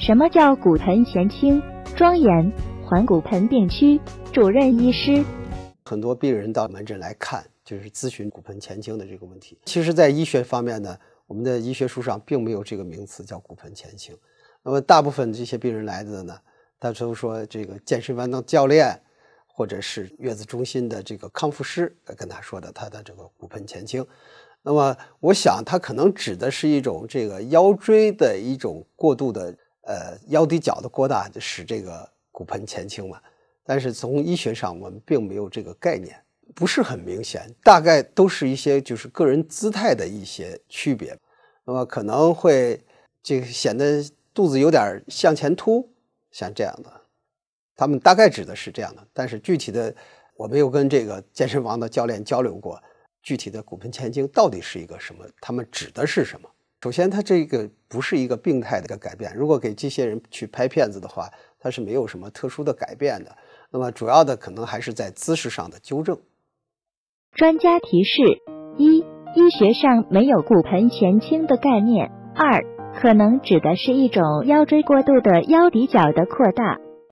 什么叫骨盆前倾？庄严，环骨盆病区主任医师。很多病人到门诊来看，就是咨询骨盆前倾的这个问题。其实，在医学方面呢，我们的医学书上并没有这个名词叫骨盆前倾。那么，大部分这些病人来的呢，他都说这个健身房的教练，或者是月子中心的这个康复师跟他说的他的这个骨盆前倾。那么，我想他可能指的是一种这个腰椎的一种过度的。呃，腰底角的过大使这个骨盆前倾嘛，但是从医学上我们并没有这个概念，不是很明显，大概都是一些就是个人姿态的一些区别，那么可能会这个显得肚子有点向前凸，像这样的，他们大概指的是这样的，但是具体的我没有跟这个健身房的教练交流过，具体的骨盆前倾到底是一个什么，他们指的是什么？首先，它这个不是一个病态的一个改变。如果给这些人去拍片子的话，它是没有什么特殊的改变的。那么，主要的可能还是在姿势上的纠正。专家提示：一、医学上没有骨盆前倾的概念；二、可能指的是一种腰椎过度的腰骶角的扩大。